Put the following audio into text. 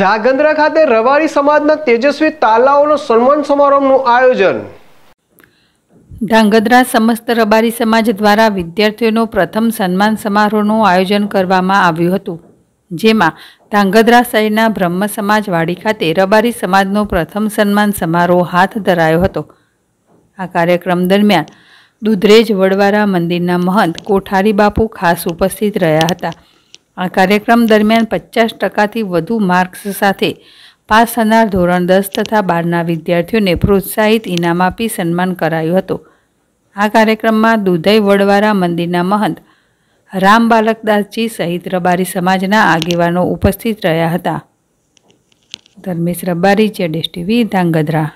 ધાગંદ્રા ખાતે રવારી સમાજના તેજસ્વી તાલાઓનો સન્માન સમારોહનું આયોજન ધાંગધ્રા સમસ્ત રબારી સમાજ દ્વારા વિદ્યાર્થીઓનો પ્રથમ સન્માન સમારોહનું આયોજન કરવામાં આવ્યું હતું જેમાં ધાંગધ્રા શહેરના બ્રહ્મ સમાજવાડી ખાતે રબારી સમાજનો પ્રથમ સન્માન સમારોહ હાથ ધરાયો હતો આ કાર્યક્રમ દરમિયાન દુધરેજ વડવારા મંદિરના મહંત કોઠારી બાપુ ખાસ ઉપસ્થિત રહ્યા હતા આ કાર્યક્રમ દરમિયાન પચાસ ટકાથી વધુ માર્ક્સ સાથે પાસ થનાર ધોરણ દસ તથા બારના વિદ્યાર્થીઓને પ્રોત્સાહિત ઇનામ આપી સન્માન કરાયું હતું આ કાર્યક્રમમાં દુધઈ વડવારા મંદિરના મહંત રામ બાલકદાસજી સહિત રબારી સમાજના આગેવાનો ઉપસ્થિત રહ્યા હતા ધર્મેશ રબારી જેડેશ ટીવી ધાંગધ્રા